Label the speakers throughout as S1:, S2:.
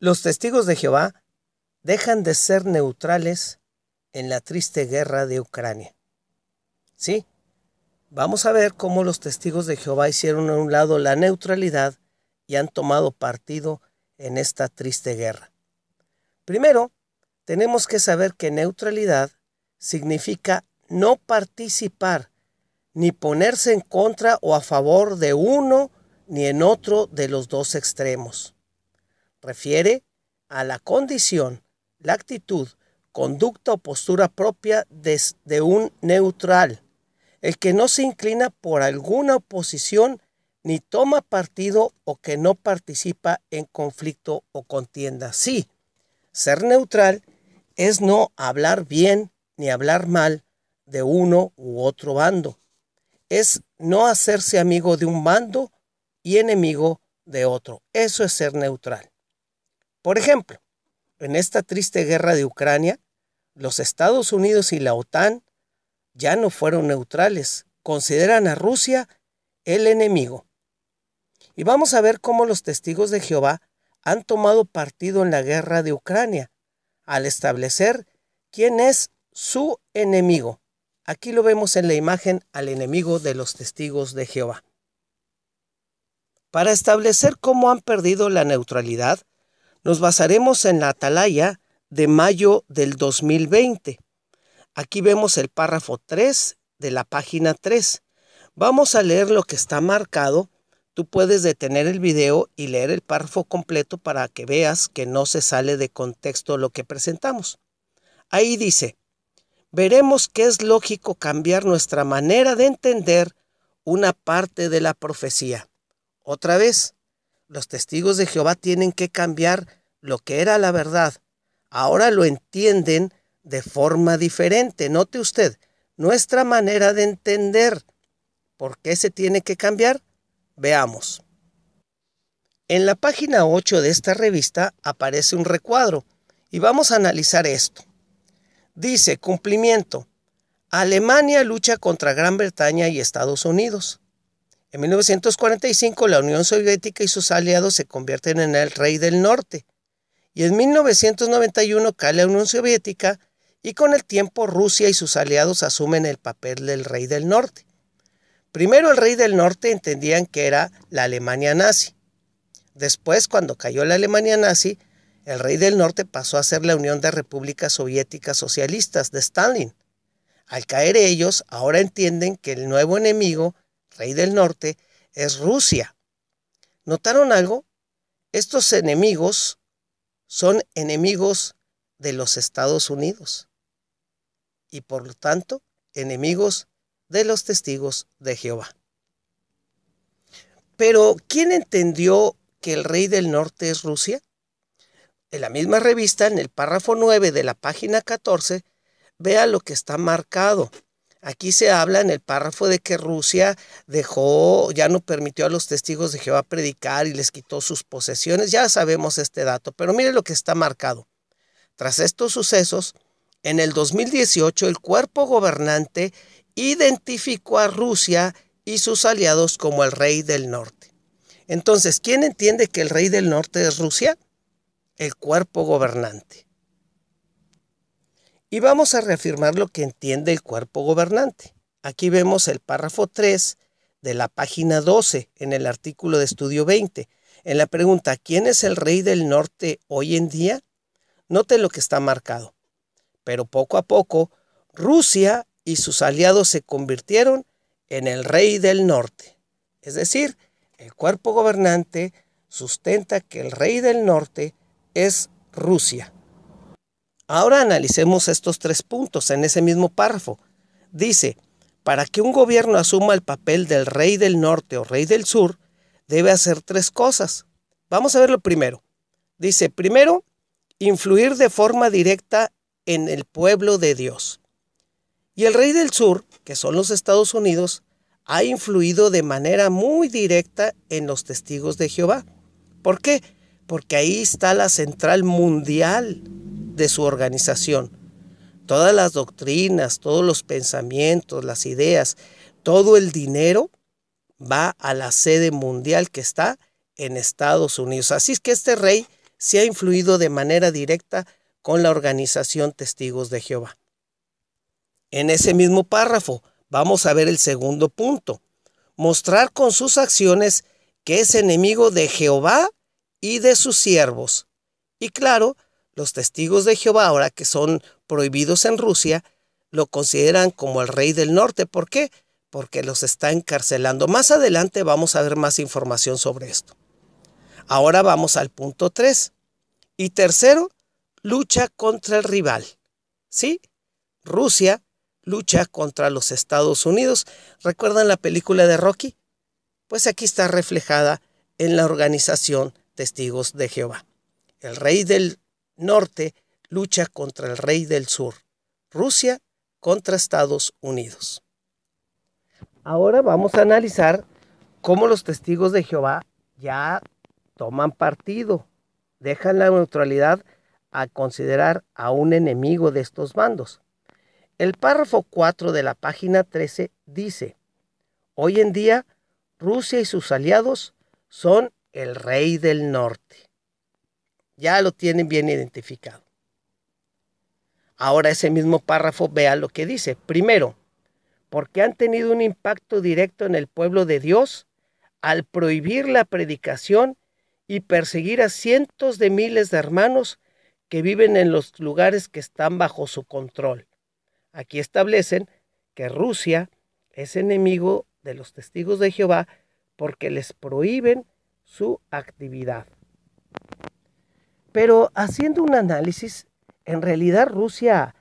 S1: Los testigos de Jehová dejan de ser neutrales en la triste guerra de Ucrania. Sí, vamos a ver cómo los testigos de Jehová hicieron a un lado la neutralidad y han tomado partido en esta triste guerra. Primero, tenemos que saber que neutralidad significa no participar ni ponerse en contra o a favor de uno ni en otro de los dos extremos refiere a la condición, la actitud, conducta o postura propia de un neutral, el que no se inclina por alguna oposición ni toma partido o que no participa en conflicto o contienda. Sí, ser neutral es no hablar bien ni hablar mal de uno u otro bando. Es no hacerse amigo de un bando y enemigo de otro. Eso es ser neutral. Por ejemplo, en esta triste guerra de Ucrania, los Estados Unidos y la OTAN ya no fueron neutrales, consideran a Rusia el enemigo. Y vamos a ver cómo los testigos de Jehová han tomado partido en la guerra de Ucrania, al establecer quién es su enemigo. Aquí lo vemos en la imagen al enemigo de los testigos de Jehová. Para establecer cómo han perdido la neutralidad, nos basaremos en la atalaya de mayo del 2020. Aquí vemos el párrafo 3 de la página 3. Vamos a leer lo que está marcado. Tú puedes detener el video y leer el párrafo completo para que veas que no se sale de contexto lo que presentamos. Ahí dice, veremos que es lógico cambiar nuestra manera de entender una parte de la profecía. Otra vez, los testigos de Jehová tienen que cambiar lo que era la verdad, ahora lo entienden de forma diferente. Note usted, nuestra manera de entender por qué se tiene que cambiar, veamos. En la página 8 de esta revista aparece un recuadro y vamos a analizar esto. Dice, cumplimiento. Alemania lucha contra Gran Bretaña y Estados Unidos. En 1945 la Unión Soviética y sus aliados se convierten en el rey del norte y en 1991 cae la Unión Soviética y con el tiempo Rusia y sus aliados asumen el papel del rey del norte. Primero el rey del norte entendían que era la Alemania nazi. Después, cuando cayó la Alemania nazi, el rey del norte pasó a ser la Unión de Repúblicas Soviéticas Socialistas de Stalin. Al caer ellos, ahora entienden que el nuevo enemigo, rey del norte, es Rusia. ¿Notaron algo? Estos enemigos son enemigos de los Estados Unidos y por lo tanto enemigos de los testigos de Jehová. Pero, ¿quién entendió que el rey del norte es Rusia? En la misma revista, en el párrafo 9 de la página 14, vea lo que está marcado. Aquí se habla en el párrafo de que Rusia dejó, ya no permitió a los testigos de Jehová predicar y les quitó sus posesiones. Ya sabemos este dato, pero mire lo que está marcado. Tras estos sucesos, en el 2018 el cuerpo gobernante identificó a Rusia y sus aliados como el rey del norte. Entonces, ¿quién entiende que el rey del norte es Rusia? El cuerpo gobernante. Y vamos a reafirmar lo que entiende el cuerpo gobernante. Aquí vemos el párrafo 3 de la página 12 en el artículo de estudio 20. En la pregunta, ¿quién es el rey del norte hoy en día? Note lo que está marcado. Pero poco a poco, Rusia y sus aliados se convirtieron en el rey del norte. Es decir, el cuerpo gobernante sustenta que el rey del norte es Rusia. Ahora analicemos estos tres puntos en ese mismo párrafo. Dice, para que un gobierno asuma el papel del rey del norte o rey del sur, debe hacer tres cosas. Vamos a ver lo primero. Dice, primero, influir de forma directa en el pueblo de Dios. Y el rey del sur, que son los Estados Unidos, ha influido de manera muy directa en los testigos de Jehová. ¿Por qué? Porque ahí está la central mundial de su organización. Todas las doctrinas, todos los pensamientos, las ideas, todo el dinero va a la sede mundial que está en Estados Unidos. Así es que este rey se ha influido de manera directa con la organización Testigos de Jehová. En ese mismo párrafo vamos a ver el segundo punto. Mostrar con sus acciones que es enemigo de Jehová y de sus siervos. Y claro, los testigos de Jehová, ahora que son prohibidos en Rusia, lo consideran como el rey del norte. ¿Por qué? Porque los está encarcelando. Más adelante vamos a ver más información sobre esto. Ahora vamos al punto 3. Y tercero, lucha contra el rival. ¿Sí? Rusia lucha contra los Estados Unidos. ¿Recuerdan la película de Rocky? Pues aquí está reflejada en la organización Testigos de Jehová. El rey del norte lucha contra el rey del sur, Rusia contra Estados Unidos. Ahora vamos a analizar cómo los testigos de Jehová ya toman partido, dejan la neutralidad a considerar a un enemigo de estos bandos. El párrafo 4 de la página 13 dice, Hoy en día, Rusia y sus aliados son el rey del norte. Ya lo tienen bien identificado. Ahora ese mismo párrafo vea lo que dice. Primero, porque han tenido un impacto directo en el pueblo de Dios al prohibir la predicación y perseguir a cientos de miles de hermanos que viven en los lugares que están bajo su control. Aquí establecen que Rusia es enemigo de los testigos de Jehová porque les prohíben su actividad. Pero haciendo un análisis, en realidad Rusia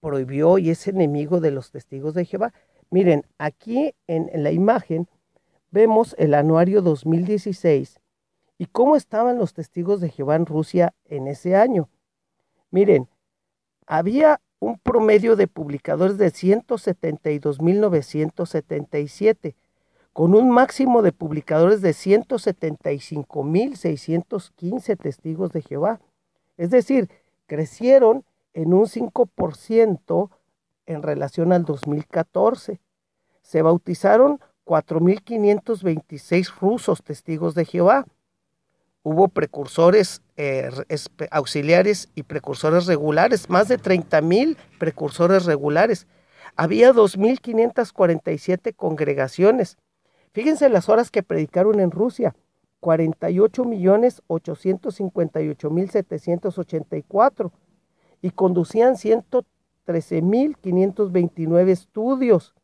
S1: prohibió y es enemigo de los testigos de Jehová. Miren, aquí en la imagen vemos el anuario 2016 y cómo estaban los testigos de Jehová en Rusia en ese año. Miren, había un promedio de publicadores de 172.977 con un máximo de publicadores de 175.615 testigos de Jehová. Es decir, crecieron en un 5% en relación al 2014. Se bautizaron 4.526 rusos testigos de Jehová. Hubo precursores eh, auxiliares y precursores regulares, más de 30.000 precursores regulares. Había 2.547 congregaciones Fíjense las horas que predicaron en Rusia, 48.858.784 y conducían 113.529 estudios.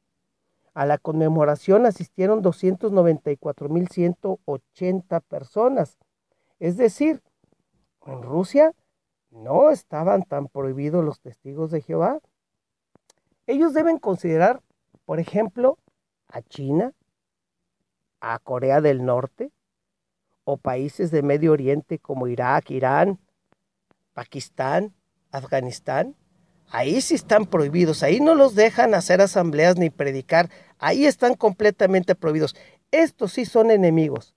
S1: A la conmemoración asistieron 294.180 personas. Es decir, en Rusia no estaban tan prohibidos los testigos de Jehová. Ellos deben considerar, por ejemplo, a China, a Corea del Norte o países de Medio Oriente como Irak, Irán, Pakistán, Afganistán. Ahí sí están prohibidos, ahí no los dejan hacer asambleas ni predicar, ahí están completamente prohibidos. Estos sí son enemigos.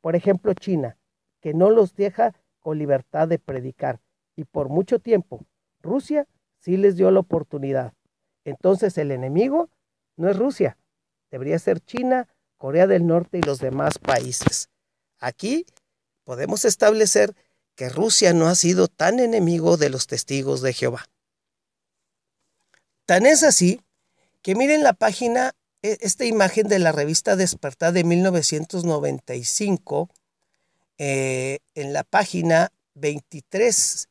S1: Por ejemplo, China, que no los deja con libertad de predicar. Y por mucho tiempo, Rusia sí les dio la oportunidad. Entonces el enemigo no es Rusia, debería ser China, Corea del Norte y los demás países. Aquí podemos establecer que Rusia no ha sido tan enemigo de los testigos de Jehová. Tan es así que miren la página, e, esta imagen de la revista Despertar de 1995, eh, en la página 23,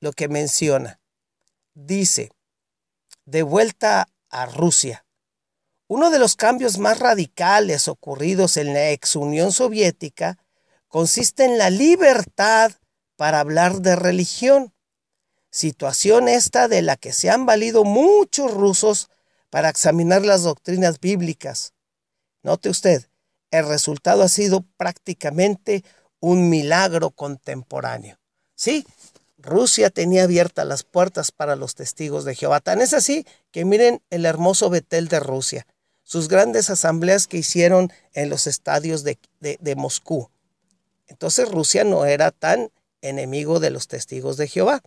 S1: lo que menciona. Dice, de vuelta a Rusia, uno de los cambios más radicales ocurridos en la ex Unión Soviética consiste en la libertad para hablar de religión, situación esta de la que se han valido muchos rusos para examinar las doctrinas bíblicas. Note usted, el resultado ha sido prácticamente un milagro contemporáneo. Sí, Rusia tenía abiertas las puertas para los testigos de Jehová. Tan es así que miren el hermoso Betel de Rusia sus grandes asambleas que hicieron en los estadios de, Moscú. Entonces Rusia no era tan enemigo de los testigos de Jehová.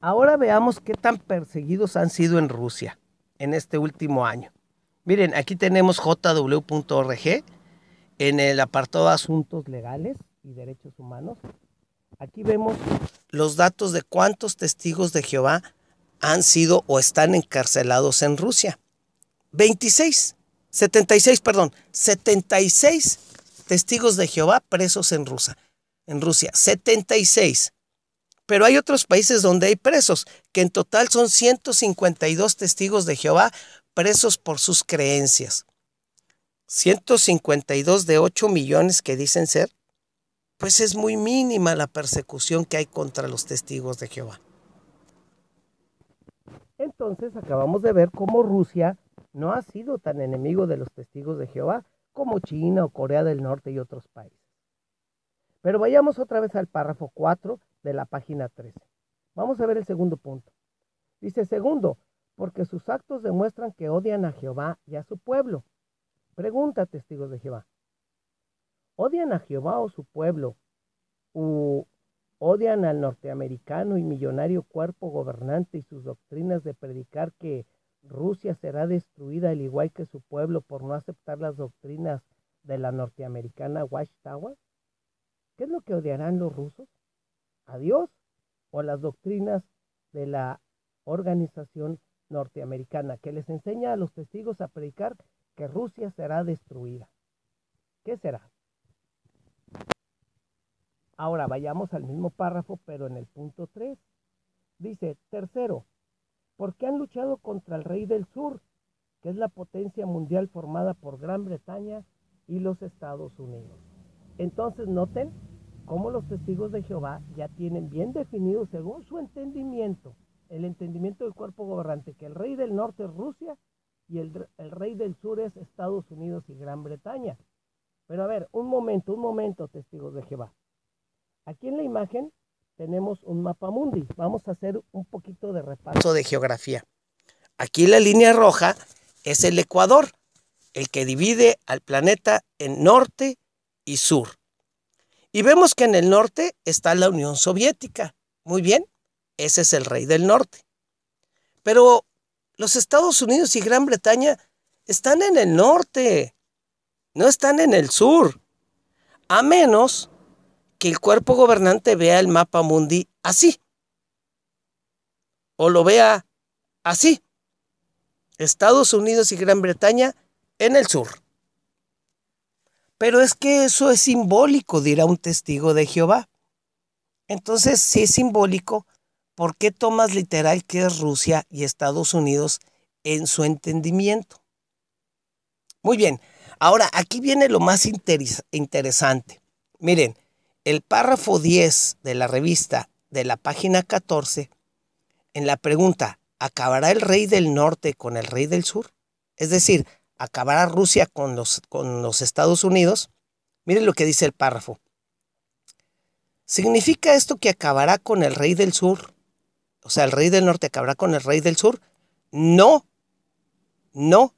S1: Ahora veamos qué tan perseguidos han sido en Rusia en este último año. Miren, aquí tenemos jw.org en el apartado de asuntos legales y derechos humanos. Aquí vemos los datos de cuántos testigos de Jehová han sido o están encarcelados en Rusia. 26, 76, perdón, 76 testigos de Jehová presos en Rusia. En Rusia, 76. Pero hay otros países donde hay presos, que en total son 152 testigos de Jehová presos por sus creencias. 152 de 8 millones que dicen ser, pues es muy mínima la persecución que hay contra los testigos de Jehová. Entonces acabamos de ver cómo Rusia no ha sido tan enemigo de los testigos de Jehová como China o Corea del Norte y otros países. Pero vayamos otra vez al párrafo 4 de la página 13. Vamos a ver el segundo punto. Dice, segundo, porque sus actos demuestran que odian a Jehová y a su pueblo. Pregunta, testigos de Jehová. ¿Odian a Jehová o su pueblo? ¿O odian al norteamericano y millonario cuerpo gobernante y sus doctrinas de predicar que Rusia será destruida al igual que su pueblo por no aceptar las doctrinas de la norteamericana Watchtower? ¿Qué es lo que odiarán los rusos? ¿A Dios o las doctrinas de la organización norteamericana que les enseña a los testigos a predicar que Rusia será destruida? ¿Qué será? Ahora vayamos al mismo párrafo, pero en el punto 3. Dice, tercero, porque han luchado contra el rey del sur, que es la potencia mundial formada por Gran Bretaña y los Estados Unidos. Entonces noten cómo los testigos de Jehová ya tienen bien definido según su entendimiento, el entendimiento del cuerpo gobernante, que el rey del norte es Rusia y el, el rey del sur es Estados Unidos y Gran Bretaña. Pero a ver, un momento, un momento, testigos de Jehová. Aquí en la imagen tenemos un mapa mundi. Vamos a hacer un poquito de repaso de geografía. Aquí la línea roja es el Ecuador, el que divide al planeta en norte y sur. Y vemos que en el norte está la Unión Soviética. Muy bien, ese es el rey del norte. Pero los Estados Unidos y Gran Bretaña están en el norte, no están en el sur. A menos que el cuerpo gobernante vea el mapa mundi así. O lo vea así. Estados Unidos y Gran Bretaña en el sur. Pero es que eso es simbólico, dirá un testigo de Jehová. Entonces, si es simbólico, ¿por qué tomas literal que es Rusia y Estados Unidos en su entendimiento? Muy bien, ahora aquí viene lo más interesante. Miren, el párrafo 10 de la revista de la página 14, en la pregunta, ¿acabará el rey del norte con el rey del sur? Es decir, ¿acabará Rusia con los, Estados Unidos? Miren lo que dice el párrafo. ¿Significa esto que acabará con el rey del sur? O sea, el rey del norte acabará con el rey del sur. No, no.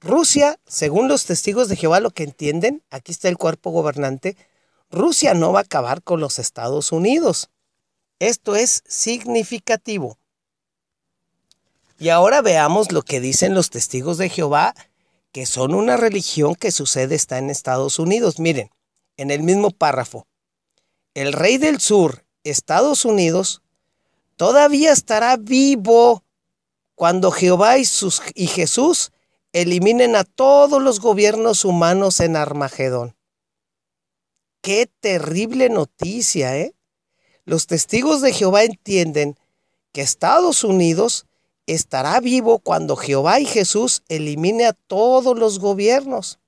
S1: Rusia, según los testigos de Jehová, lo que entienden, aquí está el cuerpo gobernante, Rusia no va a acabar con los Estados Unidos. Esto es significativo. Y ahora veamos lo que dicen los testigos de Jehová, que son una religión que su sede está en Estados Unidos. Miren, en el mismo párrafo. El rey del sur, Estados Unidos, todavía estará vivo cuando Jehová y, y Jesús eliminen a todos los gobiernos humanos en Armagedón. Qué terrible noticia, ¿eh? Los testigos de Jehová entienden que Estados Unidos estará vivo cuando Jehová y Jesús elimine a todos los gobiernos.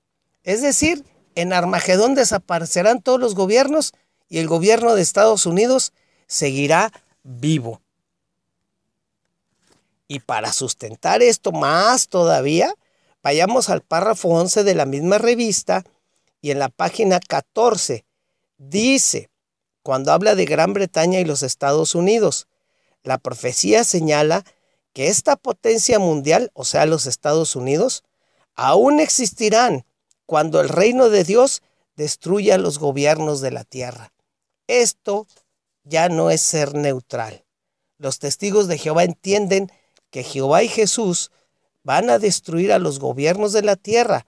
S1: Es decir, en Armagedón desaparecerán todos los gobiernos y el gobierno de Estados Unidos seguirá vivo. Y para sustentar esto más todavía, vayamos al párrafo 11 de la misma revista, y en la página 14 dice, cuando habla de Gran Bretaña y los Estados Unidos, la profecía señala que esta potencia mundial, o sea, los Estados Unidos, aún existirán cuando el reino de Dios destruya los gobiernos de la tierra. Esto ya no es ser neutral. Los testigos de Jehová entienden que Jehová y Jesús van a destruir a los gobiernos de la tierra,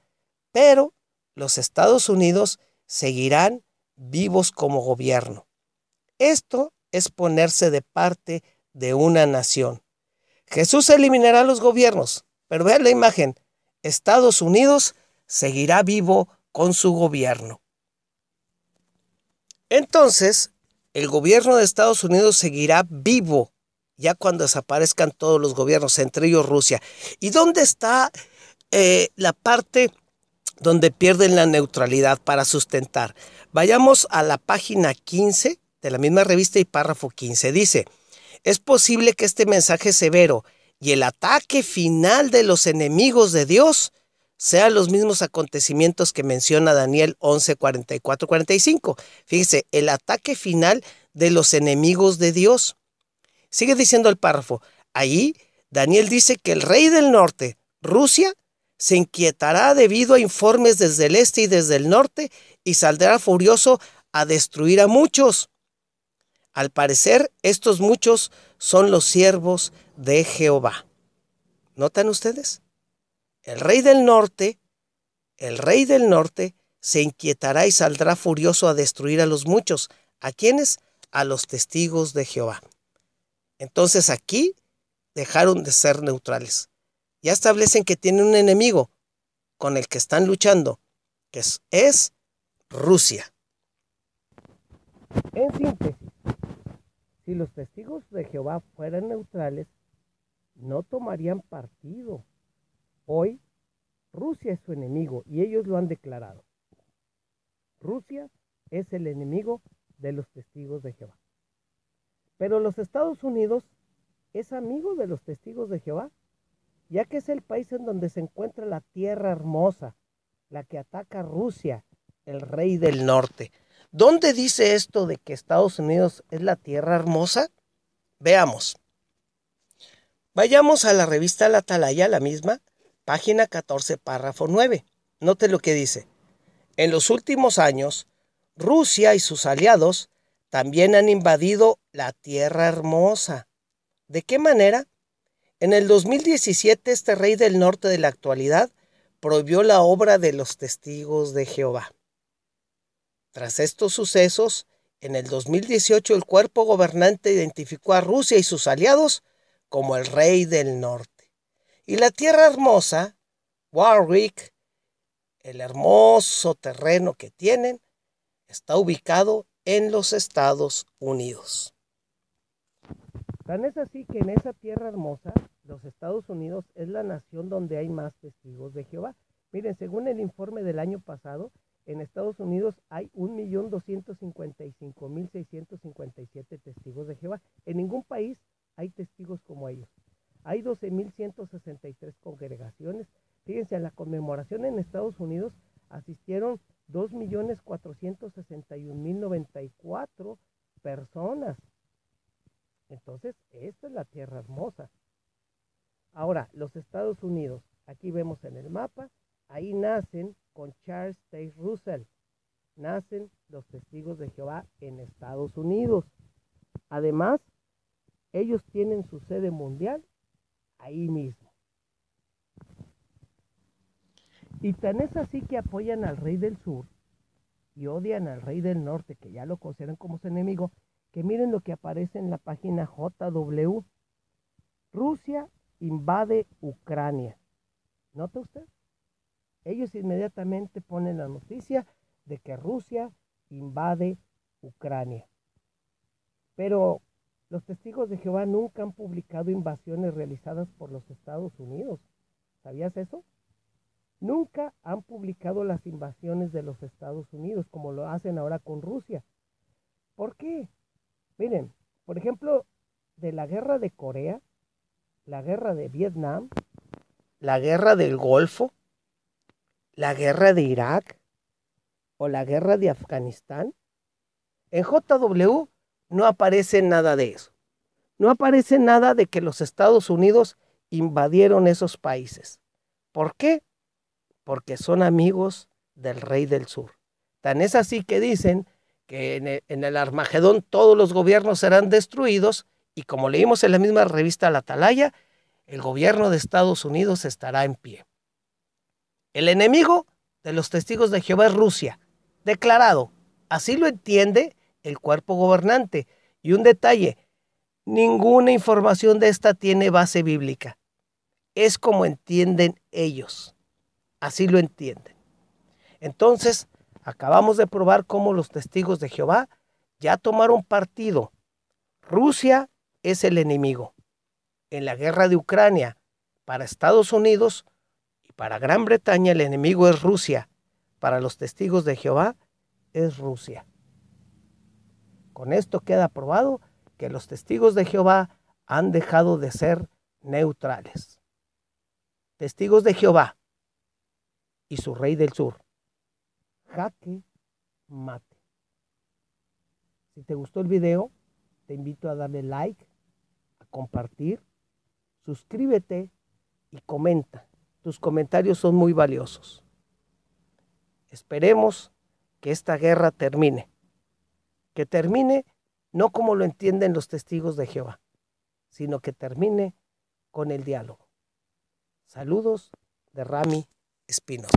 S1: pero los Estados Unidos seguirán vivos como gobierno. Esto es ponerse de parte de una nación. Jesús eliminará los gobiernos, pero vean la imagen, Estados Unidos seguirá vivo con su gobierno. Entonces, el gobierno de Estados Unidos seguirá vivo ya cuando desaparezcan todos los gobiernos, entre ellos Rusia. ¿Y dónde está eh, la parte donde pierden la neutralidad para sustentar. Vayamos a la página 15 de la misma revista y párrafo 15. Dice, es posible que este mensaje severo y el ataque final de los enemigos de Dios sean los mismos acontecimientos que menciona Daniel 11, 44, 45. Fíjese, el ataque final de los enemigos de Dios. Sigue diciendo el párrafo. Ahí Daniel dice que el rey del norte, Rusia, se inquietará debido a informes desde el este y desde el norte y saldrá furioso a destruir a muchos. Al parecer, estos muchos son los siervos de Jehová. ¿Notan ustedes? El rey del norte, el rey del norte, se inquietará y saldrá furioso a destruir a los muchos. ¿A quiénes? A los testigos de Jehová. Entonces aquí dejaron de ser neutrales ya establecen que tienen un enemigo con el que están luchando, que es, Rusia. En síntesis, si los testigos de Jehová fueran neutrales, no tomarían partido. Hoy, Rusia es su enemigo y ellos lo han declarado. Rusia es el enemigo de los testigos de Jehová. Pero los Estados Unidos es amigo de los testigos de Jehová ya que es el país en donde se encuentra la Tierra Hermosa, la que ataca Rusia, el rey del norte. ¿Dónde dice esto de que Estados Unidos es la Tierra Hermosa? Veamos. Vayamos a la revista La Atalaya, la misma, página 14, párrafo 9. Note lo que dice. En los últimos años, Rusia y sus aliados también han invadido la Tierra Hermosa. ¿De qué manera? En el 2017, este rey del norte de la actualidad prohibió la obra de los testigos de Jehová. Tras estos sucesos, en el 2018 el cuerpo gobernante identificó a Rusia y sus aliados como el rey del norte. Y la Tierra Hermosa, Warwick, el hermoso terreno que tienen, está ubicado en los Estados Unidos. Tan es así que en esa tierra hermosa, los Estados Unidos es la nación donde hay más testigos de Jehová. Miren, según el informe del año pasado, en Estados Unidos hay 1.255.657 testigos de Jehová. En ningún país hay testigos como ellos. Hay 12.163 congregaciones. Fíjense, a la conmemoración en Estados Unidos asistieron 2.461.094 personas. Entonces, esta es la tierra hermosa. Ahora, los Estados Unidos, aquí vemos en el mapa, ahí nacen con Charles T. Russell, nacen los testigos de Jehová en Estados Unidos. Además, ellos tienen su sede mundial ahí mismo. Y tan es así que apoyan al rey del sur y odian al rey del norte, que ya lo consideran como su enemigo, que miren lo que aparece en la página JW. Rusia invade Ucrania. ¿Nota usted? Ellos inmediatamente ponen la noticia de que Rusia invade Ucrania. Pero los testigos de Jehová nunca han publicado invasiones realizadas por los Estados Unidos. ¿Sabías eso? Nunca han publicado las invasiones de los Estados Unidos como lo hacen ahora con Rusia. ¿Por qué? Miren, por ejemplo, de la guerra de Corea, la guerra de Vietnam, la guerra del Golfo, la guerra de Irak o la guerra de Afganistán, en JW no aparece nada de eso. No aparece nada de que los Estados Unidos invadieron esos países. ¿Por qué? Porque son amigos del rey del sur. Tan es así que dicen que en el, Armagedón todos los gobiernos serán destruidos y como leímos en la misma revista La Atalaya, el gobierno de Estados Unidos estará en pie. El enemigo de los testigos de Jehová es Rusia, declarado, así lo entiende el cuerpo gobernante. Y un detalle, ninguna información de esta tiene base bíblica. Es como entienden ellos, así lo entienden. Entonces, Acabamos de probar cómo los testigos de Jehová ya tomaron partido. Rusia es el enemigo. En la guerra de Ucrania, para Estados Unidos y para Gran Bretaña el enemigo es Rusia. Para los testigos de Jehová es Rusia. Con esto queda probado que los testigos de Jehová han dejado de ser neutrales. Testigos de Jehová y su rey del sur jaque mate. Si te gustó el video, te invito a darle like, a compartir, suscríbete y comenta. Tus comentarios son muy valiosos. Esperemos que esta guerra termine. Que termine no como lo entienden los testigos de Jehová, sino que termine con el diálogo. Saludos de Rami Espino.